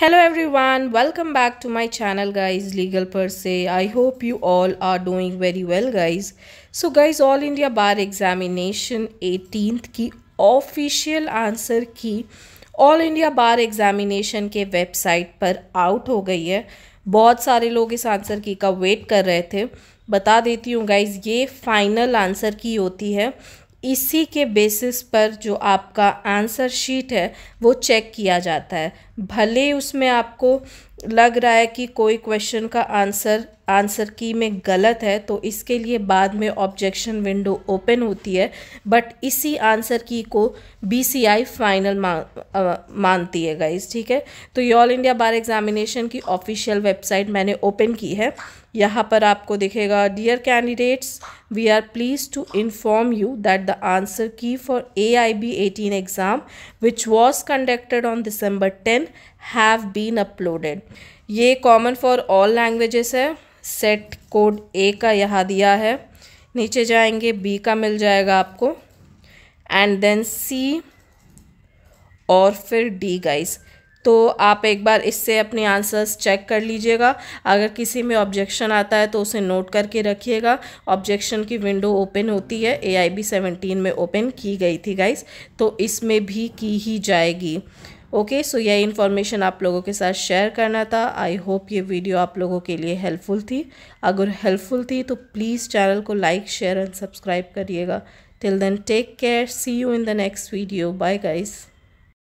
hello everyone welcome back to my channel guys legal पर से I hope you all are doing very well guys so guys all India bar examination eighteenth की official answer key all India bar examination के website पर out हो गई है बहुत सारे लोग इस आंसर की का वेट कर रहे थे बता देती हूँ गाइज ये फाइनल आंसर की होती है इसी के बेसिस पर जो आपका आंसर शीट है वो चेक किया जाता है भले उसमें आपको लग रहा है कि कोई क्वेश्चन का आंसर आंसर की में गलत है तो इसके लिए बाद में ऑब्जेक्शन विंडो ओपन होती है बट इसी आंसर की को बीसीआई फाइनल मानती है गाइज ठीक है तो ये ऑल इंडिया बार एग्जामिनेशन की ऑफिशियल वेबसाइट मैंने ओपन की है यहाँ पर आपको दिखेगा dear candidates we are please to inform you that the answer key for A I B eighteen exam which was conducted on December ten have been uploaded ये common for all languages है set code A का यहाँ दिया है नीचे जाएंगे B का मिल जाएगा आपको एंड देन सी और फिर डी गाइस तो आप एक बार इससे अपने आंसर्स चेक कर लीजिएगा अगर किसी में ऑब्जेक्शन आता है तो उसे नोट करके रखिएगा ऑब्जेक्शन की विंडो ओपन होती है ए आई बी सेवनटीन में ओपन की गई थी गाइस तो इसमें भी की ही जाएगी ओके सो यह इन्फॉर्मेशन आप लोगों के साथ शेयर करना था आई होप ये वीडियो आप लोगों के लिए हेल्पफुल थी अगर हेल्पफुल थी तो प्लीज़ चैनल को लाइक शेयर एंड सब्सक्राइब करिएगा till then take care see you in the next video bye guys